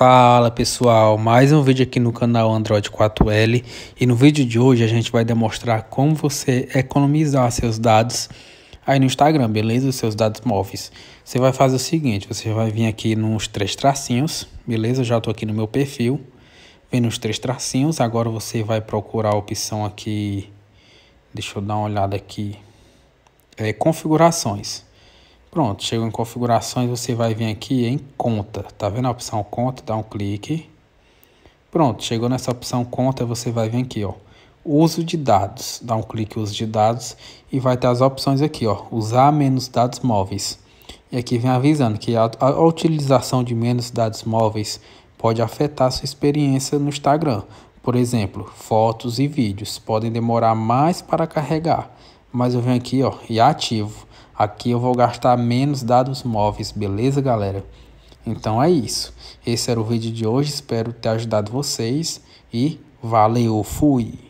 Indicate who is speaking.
Speaker 1: Fala pessoal, mais um vídeo aqui no canal Android 4L e no vídeo de hoje a gente vai demonstrar como você economizar seus dados aí no Instagram, beleza? Os seus dados móveis. Você vai fazer o seguinte, você vai vir aqui nos três tracinhos, beleza? Eu já estou aqui no meu perfil, vem nos três tracinhos, agora você vai procurar a opção aqui, deixa eu dar uma olhada aqui, é configurações. Pronto, chega em configurações, você vai vir aqui em conta, tá vendo a opção conta, dá um clique. Pronto, chegou nessa opção conta, você vai vir aqui, ó, uso de dados, dá um clique uso de dados e vai ter as opções aqui, ó, usar menos dados móveis. E aqui vem avisando que a, a utilização de menos dados móveis pode afetar a sua experiência no Instagram. Por exemplo, fotos e vídeos podem demorar mais para carregar, mas eu venho aqui, ó, e ativo Aqui eu vou gastar menos dados móveis, beleza, galera? Então é isso. Esse era o vídeo de hoje. Espero ter ajudado vocês. E valeu, fui!